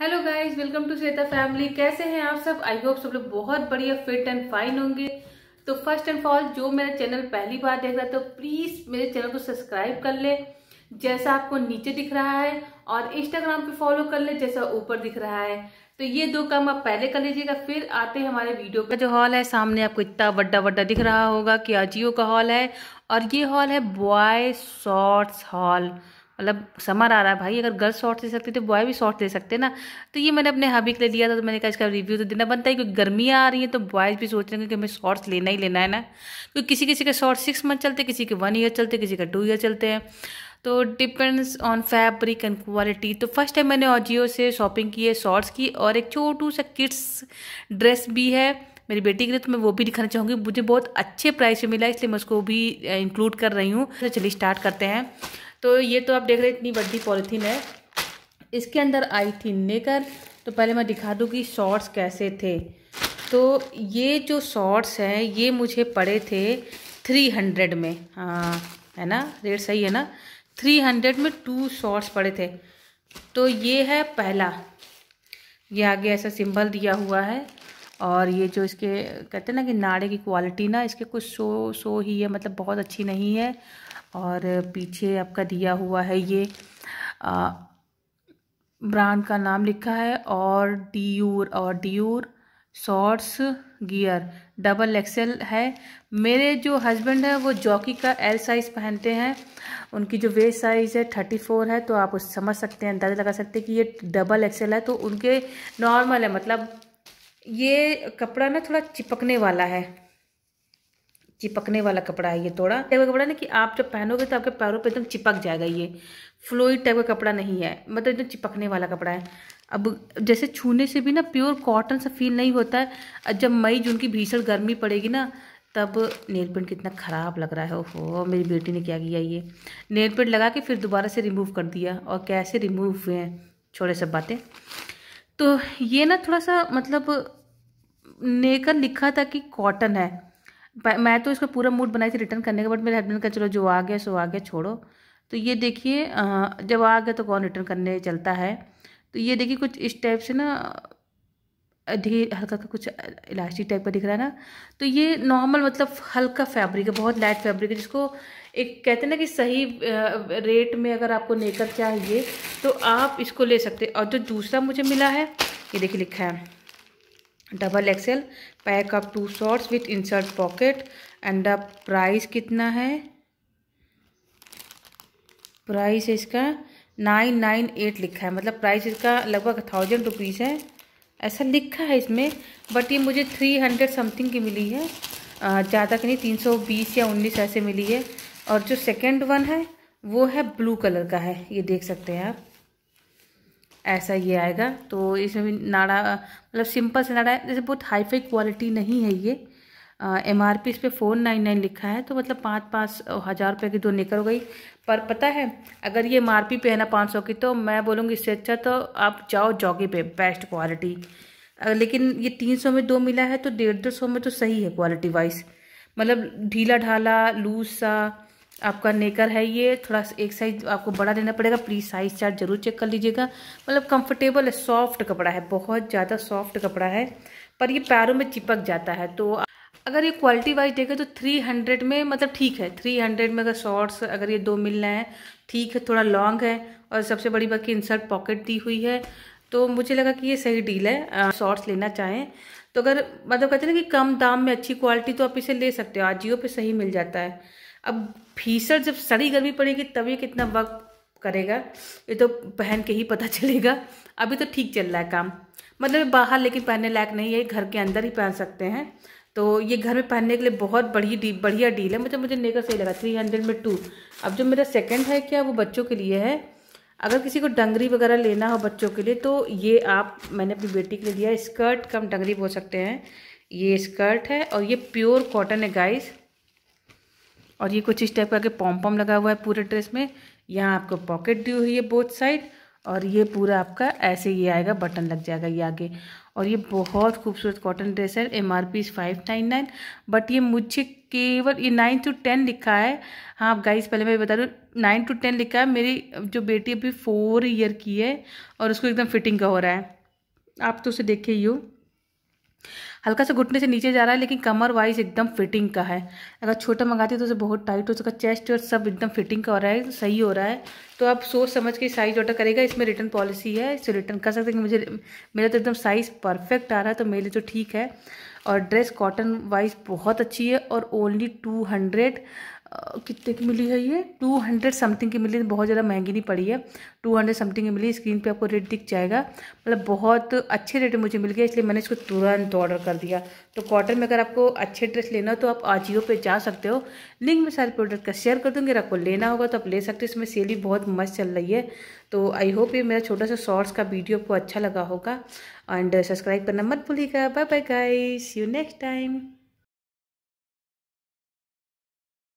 hello guys welcome to Shweta family कैसे हैं आप सब आई होप सब लोग बहुत बढ़िया फिट एंड फाइन होंगे तो फर्स्ट एंड फॉल जो मेरा चैनल पहली बार देख रहा है तो प्लीज़ मेरे चैनल को सब्सक्राइब कर ले जैसा आपको नीचे दिख रहा है और इंस्टाग्राम पे फॉलो कर ले जैसा ऊपर दिख रहा है तो ये दो काम आप पहले कर लीजिएगा फिर आते हैं हमारे वीडियो का जो हॉल है सामने आपको इतना बड्डा बड्डा दिख रहा होगा कि अजियो का हॉल है और ये हॉल है बॉय शॉर्ट्स हॉल मतलब समर आ रहा है भाई अगर गर्ल्स शॉर्ट्स दे सकती तो बॉय भी शॉर्ट्स दे सकते ना तो ये मैंने अपने हबी के लिए लिया था तो मैंने कहा इसका रिव्यू तो देना बनता है क्योंकि गर्मियाँ आ रही हैं तो बॉयज़ भी सोच रहे हैं कि हमें शॉर्ट्स लेना ही लेना है ना क्योंकि किसी किसी के शॉर्ट्स सिक्स मंथ चलते किसी के वन ईयर चलते किसी का टू ईयर चलते हैं तो depends on fabric and quality तो फर्स्ट टाइम मैंने ऑजियो से शॉपिंग की है शॉर्ट्स की और एक छोटू सा किड्स ड्रेस भी है मेरी बेटी के लिए तो मैं वो भी दिखाना चाहूँगी मुझे बहुत अच्छे प्राइस में मिला इसलिए मैं उसको भी इंक्लूड uh, कर रही हूँ तो चलिए स्टार्ट करते हैं तो ये तो आप देख रहे हैं इतनी बड़ी पॉलीथीन है इसके अंदर आई थी नेकर तो पहले मैं दिखा दूँ कि शॉर्ट्स कैसे थे तो ये जो शॉर्ट्स हैं ये मुझे पड़े थे थ्री हंड्रेड में हाँ है ना रेट सही है ना थ्री हंड्रेड में टू शॉर्ट्स पड़े थे तो ये है पहला ये आगे ऐसा सिंबल दिया हुआ है और ये जो इसके कहते हैं ना कि नाड़े की क्वालिटी ना इसके कुछ सो सो ही है मतलब बहुत अच्छी नहीं है और पीछे आपका दिया हुआ है ये ब्रांड का नाम लिखा है और डीयूर और डीयूर शॉर्ट्स गियर डबल एक्सेल है मेरे जो हस्बैंड है वो जॉकी का एल साइज़ पहनते हैं उनकी जो वेस्ट साइज़ है थर्टी फोर है तो आप उस समझ सकते हैं अंदाज़ा लगा सकते हैं कि ये डबल एक्सेल है तो उनके नॉर्मल है मतलब ये कपड़ा ना थोड़ा चिपकने वाला है चिपकने वाला कपड़ा है ये थोड़ा टाइप का कपड़ा ना कि आप जब पहनोगे तो आपके पैरों पे एकदम चिपक जाएगा ये फ्लोइड टाइप का कपड़ा नहीं है मतलब एकदम चिपकने वाला कपड़ा है अब जैसे छूने से भी ना प्योर कॉटन सा फील नहीं होता है जब मई जून की भीषण गर्मी पड़ेगी ना तब नेल पेंट कितना ख़राब लग रहा है ओहो मेरी बेटी ने क्या किया ये नेल पेंट लगा के फिर दोबारा से रिमूव कर दिया और कैसे रिमूव हुए हैं छोड़े सब बातें तो ये ना थोड़ा सा मतलब नेकर लिखा था कि कॉटन है मैं तो इसका पूरा मूड बनाई थी रिटर्न करने का बट मेरे हस्बैंड का चलो जो आ गया सो आ गया छोड़ो तो ये देखिए जब आ गया तो कौन रिटर्न करने चलता है तो ये देखिए कुछ इस टाइप से ना ढेर हल्का का कुछ इलास्टिक टाइप का दिख रहा है ना तो ये नॉर्मल मतलब हल्का फैब्रिक है बहुत लाइट फैब्रिक है जिसको एक कहते हैं ना कि सही रेट में अगर आपको नेकर चाहिए तो आप इसको ले सकते और जो दूसरा मुझे मिला है ये देखिए लिखा है double XL pack of two shorts with insert pocket and the price कितना है प्राइस इसका नाइन नाइन एट लिखा है मतलब प्राइस इसका लगभग थाउजेंड रुपीज़ है ऐसा लिखा है इसमें बट ये मुझे थ्री हंड्रेड समथिंग की मिली है ज़्यादा कि नहीं तीन सौ बीस या उन्नीस ऐसे मिली है और जो सेकेंड वन है वो है ब्लू कलर का है ये देख सकते हैं आप ऐसा ये आएगा तो इसमें भी नाड़ा मतलब सिंपल से नाड़ा है जैसे बहुत हाईफाई क्वालिटी नहीं है ये एम आर पी इस पर फोर नाइन नाइन लिखा है तो मतलब पाँच पाँच हज़ार रुपये की दो निकल गई पर पता है अगर ये एम आर पी पे है ना पाँच सौ की तो मैं बोलूँगी इससे अच्छा तो आप जाओ जॉगी पे बेस्ट क्वालिटी लेकिन ये तीन सौ में दो मिला है तो डेढ़ दो सौ में तो सही है क्वालिटी वाइज मतलब ढीला ढाला लूज सा आपका नेकर है ये थोड़ा एक साइज आपको बड़ा लेना पड़ेगा प्लीज़ साइज चार्ट जरूर चेक कर लीजिएगा मतलब कंफर्टेबल है सॉफ्ट कपड़ा है बहुत ज़्यादा सॉफ्ट कपड़ा है पर ये पैरों में चिपक जाता है तो अगर ये क्वालिटी वाइज देखें तो थ्री हंड्रेड में मतलब ठीक है थ्री हंड्रेड में अगर शॉर्ट्स अगर ये दो मिल रहे हैं ठीक है थोड़ा लॉन्ग है और सबसे बड़ी बात कि इंसर्ट पॉकेट दी हुई है तो मुझे लगा कि ये सही डील है शॉर्ट्स लेना चाहें तो अगर मतलब कहते हैं ना कि कम दाम में अच्छी क्वालिटी तो आप इसे ले सकते हो आज जियो पर सही मिल जाता है अब फीसर जब सड़ी गर्मी पड़ेगी तभी कितना वक्त करेगा ये तो पहन के ही पता चलेगा अभी तो ठीक चल रहा है काम मतलब बाहर लेकिन पहनने लायक नहीं है घर के अंदर ही पहन सकते हैं तो ये घर में पहनने के लिए बहुत बढ़िया डी बढ़िया डील है मुझे मुझे नेकर सही लगा थ्री हंड्रेड में टू अब जो मेरा सेकंड है क्या वो बच्चों के लिए है अगर किसी को डंगरी वगैरह लेना हो बच्चों के लिए तो ये आप मैंने अपनी बेटी के लिए दिया स्कर्ट कम डंगरी बोल सकते हैं ये स्कर्ट है और ये प्योर कॉटन है गाइस और ये कुछ इस टाइप का पॉम पॉम लगा हुआ है पूरे ड्रेस में यहाँ आपको पॉकेट दी हुई है बोथ साइड और ये पूरा आपका ऐसे ये आएगा बटन लग जाएगा ये आगे और ये बहुत खूबसूरत कॉटन ड्रेस है M R P five nine nine but ये मुझे केवल ये नाइन टू टेन लिखा है हाँ आप गाइस पहले मैं बता दूँ नाइन टू टेन लिखा है मेरी जो बेटी अभी फोर ईयर की है और उसको एकदम फिटिंग का हो रहा है आप तो उसे देखे ही हो हल्का सा घुटने से नीचे जा रहा है लेकिन कमर वाइज एकदम फिटिंग का है अगर छोटा मंगाते तो उसे बहुत टाइट हो है चेस्ट और सब एकदम फिटिंग का हो रहा है सही हो रहा है तो आप सोच समझ के साइज़ ऑर्डर करेगा इसमें रिटर्न पॉलिसी है इसे रिटर्न कर सकते हैं मुझे मेरा तो एकदम साइज़ परफेक्ट आ रहा है तो मेरे तो ठीक है और ड्रेस कॉटन वाइज बहुत अच्छी है और ओनली टू हंड्रेड कितने की मिली है ये टू हंड्रेड समथिंग की मिली बहुत ज़्यादा महंगी नहीं पड़ी है टू हंड्रेड समथिंग की मिली स्क्रीन पे आपको रेट दिख जाएगा मतलब बहुत अच्छे रेट में मुझे मिल गया इसलिए मैंने इसको तुरंत ऑर्डर कर दिया तो क्वार्टर में अगर आपको अच्छे ड्रेस लेना हो तो आप आजियो पे जा सकते हो लिंक में सारे प्रोडक्ट का शेयर कर दूँगी अगर आपको लेना होगा तो आप ले सकते हो इसमें सेल भी बहुत मस्त चल रही है तो आई होप ये मेरा छोटा सा शॉर्ट्स का वीडियो आपको अच्छा लगा होगा एंड सब्सक्राइब करना मत भूलिएगा bye bye guys you next time